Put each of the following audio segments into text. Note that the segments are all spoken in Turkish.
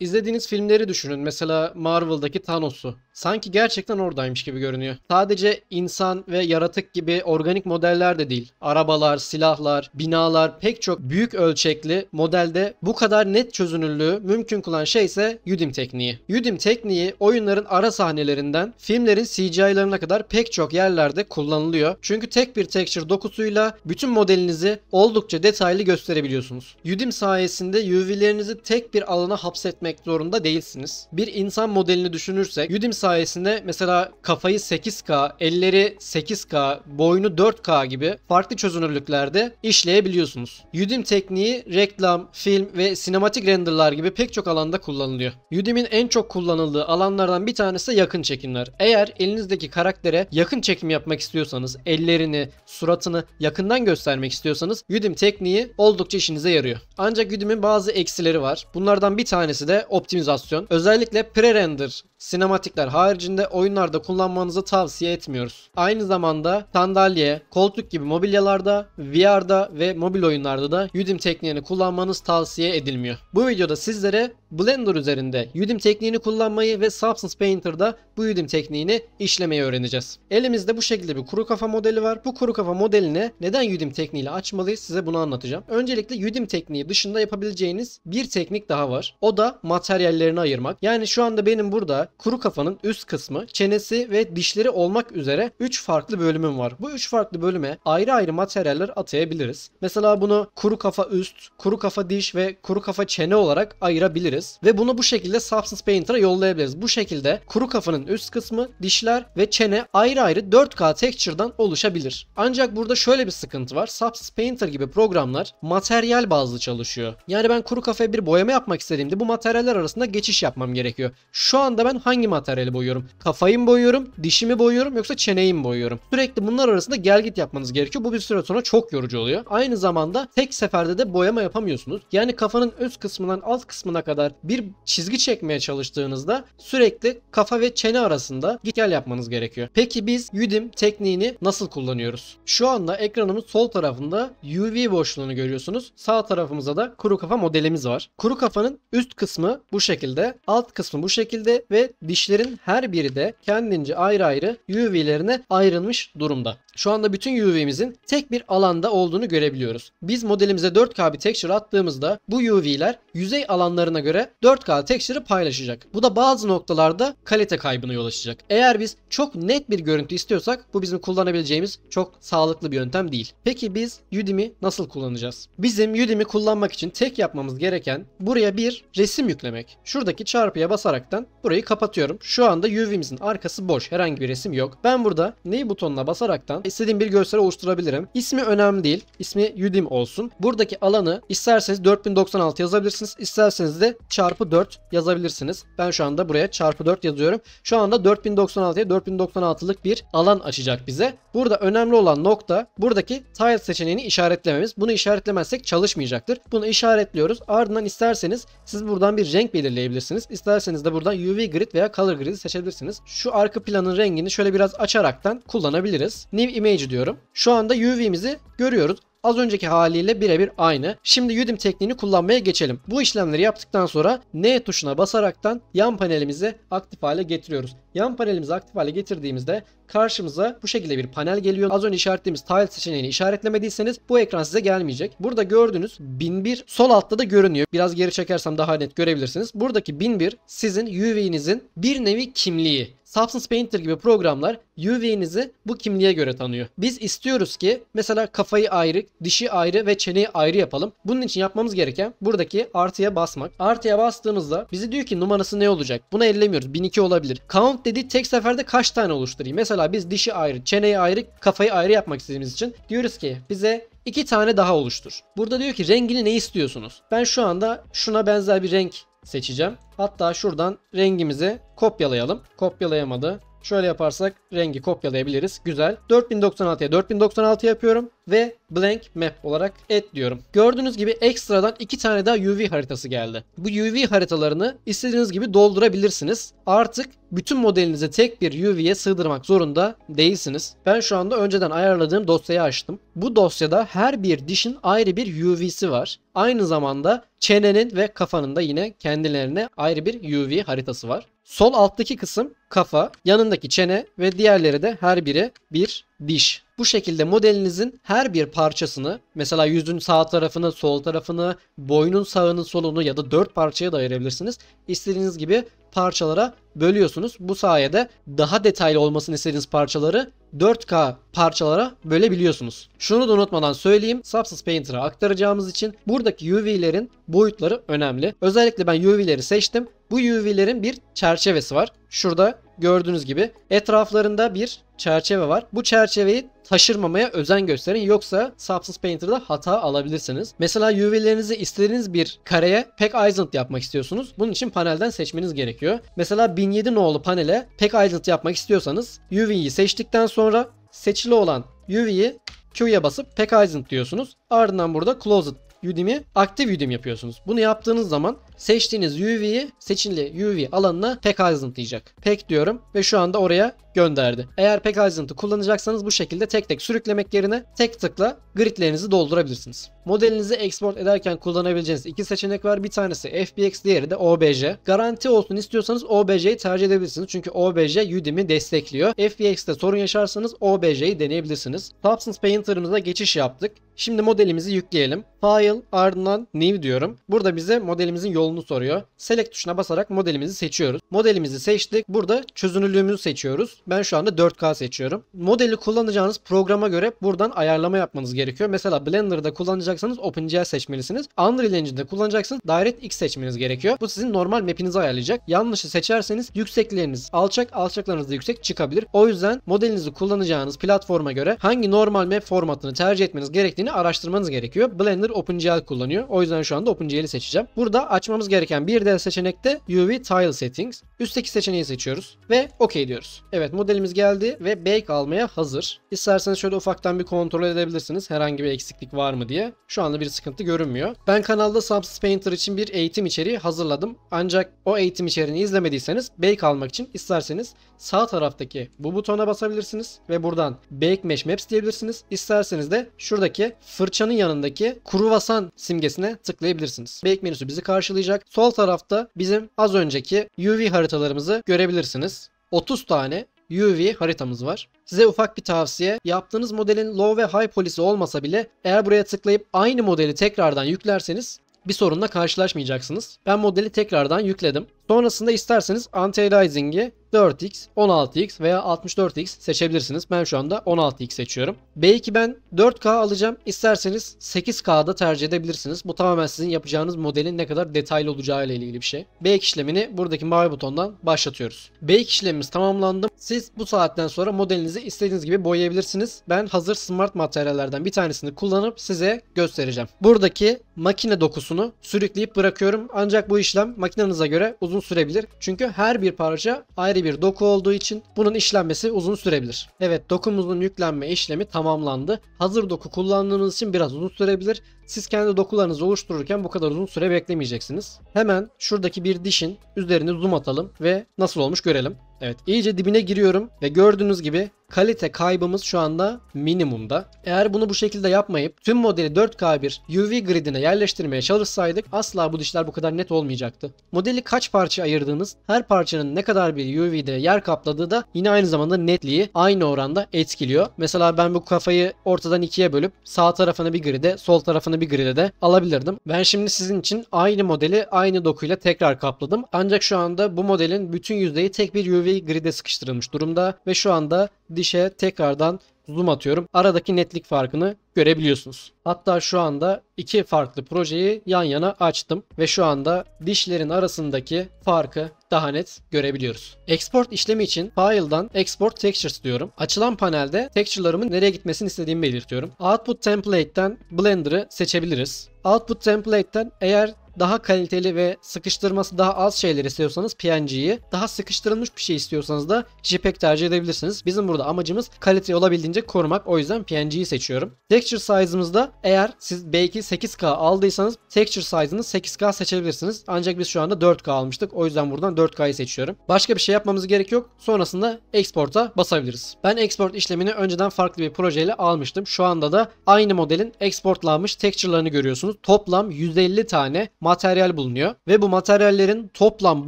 İzlediğiniz filmleri düşünün. Mesela Marvel'daki Thanos'u. Sanki gerçekten oradaymış gibi görünüyor. Sadece insan ve yaratık gibi organik modeller de değil. Arabalar, silahlar, binalar pek çok büyük ölçekli modelde bu kadar net çözünürlüğü mümkün kılan şey ise Yudim tekniği. Yudim tekniği oyunların ara sahnelerinden filmlerin CGI'larına kadar pek çok yerlerde kullanılıyor. Çünkü tek bir texture dokusuyla bütün modelinizi oldukça detaylı gösterebiliyorsunuz. Yudim sayesinde UV'lerinizi tek bir alana hapsetmek etmek zorunda değilsiniz. Bir insan modelini düşünürsek Udemy sayesinde mesela kafayı 8K, elleri 8K, boynu 4K gibi farklı çözünürlüklerde işleyebiliyorsunuz. Udemy tekniği reklam, film ve sinematik renderlar gibi pek çok alanda kullanılıyor. Udemy'nin en çok kullanıldığı alanlardan bir tanesi yakın çekimler. Eğer elinizdeki karaktere yakın çekim yapmak istiyorsanız, ellerini, suratını yakından göstermek istiyorsanız Udemy tekniği oldukça işinize yarıyor. Ancak Udemy'nin bazı eksileri var. Bunlardan bir tanesi de optimizasyon. Özellikle pre-render sinematikler haricinde oyunlarda kullanmanızı tavsiye etmiyoruz. Aynı zamanda sandalye, koltuk gibi mobilyalarda, VR'da ve mobil oyunlarda da Udemy tekniğini kullanmanız tavsiye edilmiyor. Bu videoda sizlere Blender üzerinde Udemy tekniğini kullanmayı ve Substance Painter'da bu Udemy tekniğini işlemeyi öğreneceğiz. Elimizde bu şekilde bir kuru kafa modeli var. Bu kuru kafa modelini neden Udemy tekniğiyle açmalıyız size bunu anlatacağım. Öncelikle Udemy tekniği dışında yapabileceğiniz bir teknik daha var. O da materyallerine ayırmak. Yani şu anda benim burada kuru kafanın üst kısmı, çenesi ve dişleri olmak üzere 3 farklı bölümüm var. Bu 3 farklı bölüme ayrı ayrı materyaller atayabiliriz. Mesela bunu kuru kafa üst, kuru kafa diş ve kuru kafa çene olarak ayırabiliriz. Ve bunu bu şekilde Substance Painter'a yollayabiliriz. Bu şekilde kuru kafanın üst kısmı, dişler ve çene ayrı ayrı 4K texture'dan oluşabilir. Ancak burada şöyle bir sıkıntı var. Substance Painter gibi programlar materyal bazlı çalışıyor. Yani ben kuru kafaya bir boyama yapmak istediğimde bu materyal materyaller arasında geçiş yapmam gerekiyor. Şu anda ben hangi materyali boyuyorum? Kafayı mı boyuyorum? Dişimi boyuyorum? Yoksa çeneyi mi boyuyorum? Sürekli bunlar arasında gel git yapmanız gerekiyor. Bu bir süre sonra çok yorucu oluyor. Aynı zamanda tek seferde de boyama yapamıyorsunuz. Yani kafanın üst kısmından alt kısmına kadar bir çizgi çekmeye çalıştığınızda sürekli kafa ve çene arasında git gel yapmanız gerekiyor. Peki biz Udim tekniğini nasıl kullanıyoruz? Şu anda ekranımız sol tarafında UV boşluğunu görüyorsunuz. Sağ tarafımızda da kuru kafa modelimiz var. Kuru kafanın üst kısmı bu şekilde, alt kısmı bu şekilde ve dişlerin her biri de kendince ayrı ayrı UV'lerine ayrılmış durumda. Şu anda bütün UV'mizin tek bir alanda olduğunu görebiliyoruz. Biz modelimize 4K bir texture attığımızda bu UV'ler yüzey alanlarına göre 4K texture'ı paylaşacak. Bu da bazı noktalarda kalite kaybına yol açacak. Eğer biz çok net bir görüntü istiyorsak bu bizim kullanabileceğimiz çok sağlıklı bir yöntem değil. Peki biz Udemy nasıl kullanacağız? Bizim Udemy kullanmak için tek yapmamız gereken buraya bir resim yüklemek. Şuradaki çarpıya basaraktan burayı kapatıyorum. Şu anda UV'mizin arkası boş. Herhangi bir resim yok. Ben burada ney butonuna basaraktan istediğim bir görsel oluşturabilirim. İsmi önemli değil. İsmi Udim olsun. Buradaki alanı isterseniz 4096 yazabilirsiniz. İsterseniz de çarpı 4 yazabilirsiniz. Ben şu anda buraya çarpı 4 yazıyorum. Şu anda 4096'ya 4096'lık bir alan açacak bize. Burada önemli olan nokta buradaki tile seçeneğini işaretlememiz. Bunu işaretlemezsek çalışmayacaktır. Bunu işaretliyoruz. Ardından isterseniz siz buradan bir bir renk belirleyebilirsiniz. İsterseniz de buradan UV grid veya color grid seçebilirsiniz. Şu arka planın rengini şöyle biraz açaraktan kullanabiliriz. New image diyorum. Şu anda UV'mizi görüyoruz. Az önceki haliyle birebir aynı. Şimdi UDIM tekniğini kullanmaya geçelim. Bu işlemleri yaptıktan sonra N tuşuna basaraktan yan panelimizi aktif hale getiriyoruz yan panelimizi aktif hale getirdiğimizde karşımıza bu şekilde bir panel geliyor. Az önce işaretlediğimiz tile seçeneğini işaretlemediyseniz bu ekran size gelmeyecek. Burada gördüğünüz 1001 sol altta da görünüyor. Biraz geri çekersem daha net görebilirsiniz. Buradaki 1001 sizin UV'nizin bir nevi kimliği. Substance Painter gibi programlar UV'nizi bu kimliğe göre tanıyor. Biz istiyoruz ki mesela kafayı ayrı, dişi ayrı ve çeneyi ayrı yapalım. Bunun için yapmamız gereken buradaki artıya basmak. Artıya bastığımızda bizi diyor ki numarası ne olacak? Bunu ellemiyoruz. 1002 olabilir. Count Alt dediği tek seferde kaç tane oluşturayım? Mesela biz dişi ayrı, çeneyi ayrı, kafayı ayrı yapmak istediğimiz için diyoruz ki bize iki tane daha oluştur. Burada diyor ki rengini ne istiyorsunuz? Ben şu anda şuna benzer bir renk seçeceğim. Hatta şuradan rengimizi kopyalayalım. Kopyalayamadı. Şöyle yaparsak rengi kopyalayabiliriz. Güzel. 4096'ya 4096 yapıyorum ve blank map olarak et diyorum. Gördüğünüz gibi ekstradan iki tane daha UV haritası geldi. Bu UV haritalarını istediğiniz gibi doldurabilirsiniz. Artık bütün modelinize tek bir UV'ye sığdırmak zorunda değilsiniz. Ben şu anda önceden ayarladığım dosyayı açtım. Bu dosyada her bir dişin ayrı bir UV'si var. Aynı zamanda çenenin ve kafanın da yine kendilerine ayrı bir UV haritası var. Sol alttaki kısım kafa, yanındaki çene ve diğerleri de her biri bir diş. Bu şekilde modelinizin her bir parçasını mesela yüzün sağ tarafını, sol tarafını, boynun sağını, solunu ya da dört parçaya da ayırabilirsiniz. İstediğiniz gibi parçalara bölüyorsunuz. Bu sayede daha detaylı olmasını istediğiniz parçaları 4K parçalara bölebiliyorsunuz. Şunu da unutmadan söyleyeyim. Substance Painter'a aktaracağımız için buradaki UV'lerin boyutları önemli. Özellikle ben UV'leri seçtim. Bu UV'lerin bir çerçevesi var. Şurada gördüğünüz gibi etraflarında bir çerçeve var. Bu çerçeveyi taşırmamaya özen gösterin yoksa Substance Painter'da hata alabilirsiniz. Mesela UV'lerinizi istediğiniz bir kareye pek Island yapmak istiyorsunuz. Bunun için panelden seçmeniz gerekiyor. Mesela 1007 nolu panele pek Island yapmak istiyorsanız UV'yi seçtikten sonra seçili olan UV'yi Q'ya basıp Pack Island diyorsunuz. Ardından burada Closed Udemy, aktif Udemy yapıyorsunuz. Bunu yaptığınız zaman seçtiğiniz UV'yi seçili UV alanına pek hazırlayacak. Pek diyorum ve şu anda oraya gönderdi. Eğer Pack Agent'ı kullanacaksanız bu şekilde tek tek sürüklemek yerine tek tıkla gridlerinizi doldurabilirsiniz. Modelinizi export ederken kullanabileceğiniz iki seçenek var. Bir tanesi FBX, diğeri de OBJ. Garanti olsun istiyorsanız OBJ'yi tercih edebilirsiniz. Çünkü OBJ Udemy destekliyor. FBX'te sorun yaşarsanız OBJ'yi deneyebilirsiniz. Substance Painter'ımıza geçiş yaptık. Şimdi modelimizi yükleyelim. File ardından New diyorum. Burada bize modelimizin yolunu soruyor. Select tuşuna basarak modelimizi seçiyoruz. Modelimizi seçtik. Burada çözünürlüğümüzü seçiyoruz. Ben şu anda 4K seçiyorum. Modeli kullanacağınız programa göre buradan ayarlama yapmanız gerekiyor. Mesela Blender'da kullanacaksanız OpenGL seçmelisiniz. Unreal Engine'de kullanacaksanız DirectX seçmeniz gerekiyor. Bu sizin normal map'inizi ayarlayacak. Yanlışı seçerseniz yüksekleriniz alçak, alçaklarınız da yüksek çıkabilir. O yüzden modelinizi kullanacağınız platforma göre hangi normal map formatını tercih etmeniz gerektiğini araştırmanız gerekiyor. Blender OpenGL kullanıyor. O yüzden şu anda OpenGL'i seçeceğim. Burada açmamız gereken bir diğer seçenek de UV Tile Settings. Üstteki seçeneği seçiyoruz ve OK diyoruz. Evet Evet modelimiz geldi ve bake almaya hazır. İsterseniz şöyle ufaktan bir kontrol edebilirsiniz herhangi bir eksiklik var mı diye. Şu anda bir sıkıntı görünmüyor. Ben kanalda Subsys Painter için bir eğitim içeriği hazırladım. Ancak o eğitim içeriğini izlemediyseniz bake almak için isterseniz sağ taraftaki bu butona basabilirsiniz ve buradan bake mesh maps diyebilirsiniz. İsterseniz de şuradaki fırçanın yanındaki kuruvasan simgesine tıklayabilirsiniz. Bake menüsü bizi karşılayacak. Sol tarafta bizim az önceki UV haritalarımızı görebilirsiniz. 30 tane UV haritamız var. Size ufak bir tavsiye. Yaptığınız modelin low ve high polisi olmasa bile eğer buraya tıklayıp aynı modeli tekrardan yüklerseniz bir sorunla karşılaşmayacaksınız. Ben modeli tekrardan yükledim. Sonrasında isterseniz anti-aliasing'i 4x, 16x veya 64x seçebilirsiniz. Ben şu anda 16x seçiyorum. B2 ben 4K alacağım. İsterseniz 8K'da tercih edebilirsiniz. Bu tamamen sizin yapacağınız modelin ne kadar detaylı olacağı ile ilgili bir şey. b işlemini buradaki mavi butondan başlatıyoruz. b işlemimiz tamamlandı. Siz bu saatten sonra modelinizi istediğiniz gibi boyayabilirsiniz. Ben hazır smart materyallerden bir tanesini kullanıp size göstereceğim. Buradaki makine dokusunu sürükleyip bırakıyorum. Ancak bu işlem makinenize göre uzun sürebilir. Çünkü her bir parça ayrı değerli bir doku olduğu için bunun işlenmesi uzun sürebilir. Evet dokumuzun yüklenme işlemi tamamlandı. Hazır doku kullandığınız için biraz uzun sürebilir. Siz kendi dokularınızı oluştururken bu kadar uzun süre beklemeyeceksiniz. Hemen şuradaki bir dişin üzerine zoom atalım ve nasıl olmuş görelim. Evet iyice dibine giriyorum ve gördüğünüz gibi kalite kaybımız şu anda minimumda. Eğer bunu bu şekilde yapmayıp tüm modeli 4K bir UV gridine yerleştirmeye çalışsaydık asla bu dişler bu kadar net olmayacaktı. Modeli kaç parça ayırdığınız, her parçanın ne kadar bir UV'de yer kapladığı da yine aynı zamanda netliği aynı oranda etkiliyor. Mesela ben bu kafayı ortadan ikiye bölüp sağ tarafını bir gride, sol tarafını bir gride de alabilirdim. Ben şimdi sizin için aynı modeli aynı dokuyla tekrar kapladım. Ancak şu anda bu modelin bütün yüzdeyi tek bir UV seviyeyi grid'e sıkıştırılmış durumda ve şu anda dişe tekrardan zoom atıyorum. Aradaki netlik farkını görebiliyorsunuz. Hatta şu anda iki farklı projeyi yan yana açtım ve şu anda dişlerin arasındaki farkı daha net görebiliyoruz. Export işlemi için file'dan export textures diyorum. Açılan panelde texture'larımın nereye gitmesini istediğimi belirtiyorum. Output template'ten Blender'ı seçebiliriz. Output template'ten eğer daha kaliteli ve sıkıştırması daha az şeyler istiyorsanız PNG'yi, daha sıkıştırılmış bir şey istiyorsanız da JPEG tercih edebilirsiniz. Bizim burada amacımız kaliteyi olabildiğince korumak. O yüzden PNG'yi seçiyorum. Texture size'ımızda eğer siz belki 8K aldıysanız texture size'ını 8K seçebilirsiniz. Ancak biz şu anda 4K almıştık. O yüzden buradan 4K'yı seçiyorum. Başka bir şey yapmamız gerek yok. Sonrasında export'a basabiliriz. Ben export işlemini önceden farklı bir projeyle almıştım. Şu anda da aynı modelin exportlanmış texture'larını görüyorsunuz. Toplam 150 tane materyal bulunuyor ve bu materyallerin toplam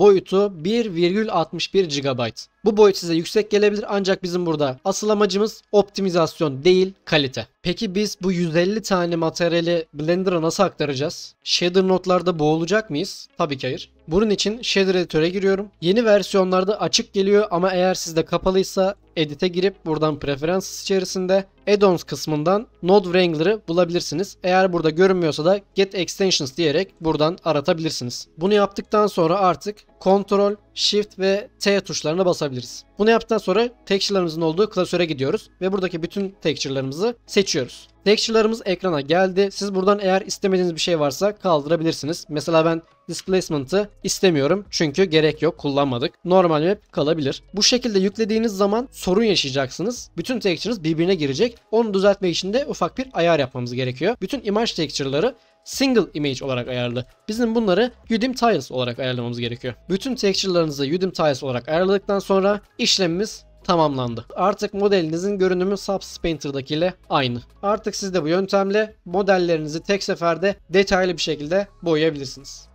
boyutu 1,61 GB. Bu boyut size yüksek gelebilir ancak bizim burada asıl amacımız optimizasyon değil kalite. Peki biz bu 150 tane materyali Blender'a nasıl aktaracağız? Shader notlarda boğulacak mıyız? Tabii ki hayır. Bunun için shader editöre giriyorum. Yeni versiyonlarda açık geliyor ama eğer sizde kapalıysa edit'e girip buradan preferences içerisinde add-ons kısmından Node Wrangler'ı bulabilirsiniz. Eğer burada görünmüyorsa da get extensions diyerek buradan aratabilirsiniz. Bunu yaptıktan sonra artık Ctrl, Shift ve T tuşlarına basabiliriz. Bunu yaptıktan sonra texture'larımızın olduğu klasöre gidiyoruz ve buradaki bütün texture'larımızı seçiyoruz. Texture'larımız ekrana geldi. Siz buradan eğer istemediğiniz bir şey varsa kaldırabilirsiniz. Mesela ben displacement'ı istemiyorum çünkü gerek yok kullanmadık. Normal map kalabilir. Bu şekilde yüklediğiniz zaman sorun yaşayacaksınız. Bütün texture'ınız birbirine girecek. Onu düzeltmek için de ufak bir ayar yapmamız gerekiyor. Bütün imaj texture'ları single image olarak ayarlı. Bizim bunları Udim Tiles olarak ayarlamamız gerekiyor. Bütün texture'larınızı Udim Tiles olarak ayarladıktan sonra işlemimiz tamamlandı. Artık modelinizin görünümü Subs Painter'daki ile aynı. Artık siz de bu yöntemle modellerinizi tek seferde detaylı bir şekilde boyayabilirsiniz.